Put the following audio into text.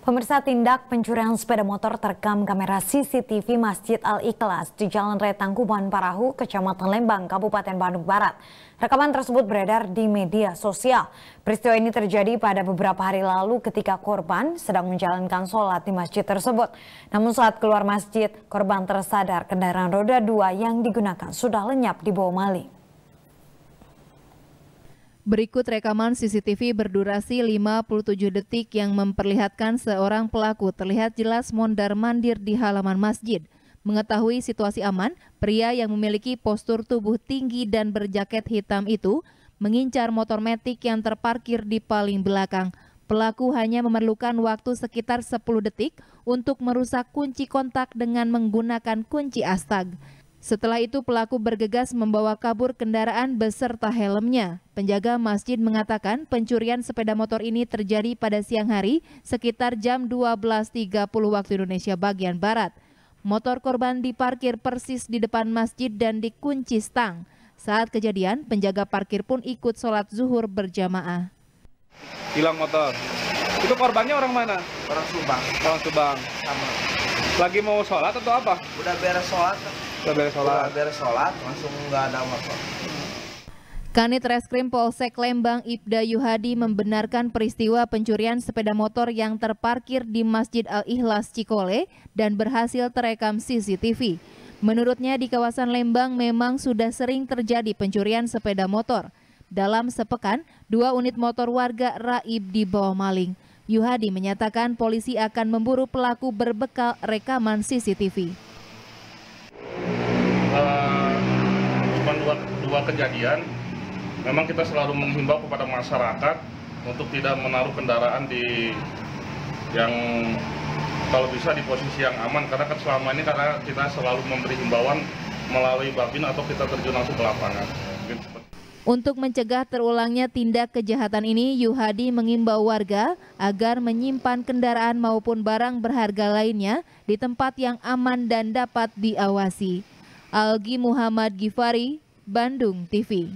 Pemirsa tindak pencurian sepeda motor terekam kamera CCTV Masjid Al-Ikhlas di Jalan Retang Kuban Parahu, Kecamatan Lembang, Kabupaten Bandung Barat. Rekaman tersebut beredar di media sosial. Peristiwa ini terjadi pada beberapa hari lalu ketika korban sedang menjalankan sholat di masjid tersebut. Namun saat keluar masjid, korban tersadar kendaraan roda dua yang digunakan sudah lenyap di bawah maling. Berikut rekaman CCTV berdurasi 57 detik yang memperlihatkan seorang pelaku terlihat jelas mondar-mandir di halaman masjid. Mengetahui situasi aman, pria yang memiliki postur tubuh tinggi dan berjaket hitam itu mengincar motor metik yang terparkir di paling belakang. Pelaku hanya memerlukan waktu sekitar 10 detik untuk merusak kunci kontak dengan menggunakan kunci astag. Setelah itu pelaku bergegas membawa kabur kendaraan beserta helmnya. Penjaga masjid mengatakan pencurian sepeda motor ini terjadi pada siang hari sekitar jam 12.30 waktu Indonesia bagian Barat. Motor korban diparkir persis di depan masjid dan dikunci stang. Saat kejadian, penjaga parkir pun ikut sholat zuhur berjamaah. Hilang motor. Itu korbannya orang mana? Orang Subang. Orang Subang. Sama. Lagi mau sholat atau apa? Udah beres sholat. Setelah beres sholat. Setelah beres sholat langsung nggak ada motor. Kanit Reskrim Polsek Lembang Ibda Yuhadi membenarkan peristiwa pencurian sepeda motor yang terparkir di Masjid Al-Ikhlas Cikole dan berhasil terekam CCTV. Menurutnya di kawasan Lembang memang sudah sering terjadi pencurian sepeda motor. Dalam sepekan, dua unit motor warga raib dibawa maling. Yuhadi menyatakan polisi akan memburu pelaku berbekal rekaman CCTV. dua kejadian memang kita selalu menghimbau kepada masyarakat untuk tidak menaruh kendaraan di yang kalau bisa di posisi yang aman karena kan selama ini karena kita selalu memberi himbauan melalui babin atau kita terjun langsung ke lapangan. Untuk mencegah terulangnya tindak kejahatan ini, Yuhadi mengimbau warga agar menyimpan kendaraan maupun barang berharga lainnya di tempat yang aman dan dapat diawasi. Algi Muhammad Gifari, Bandung TV.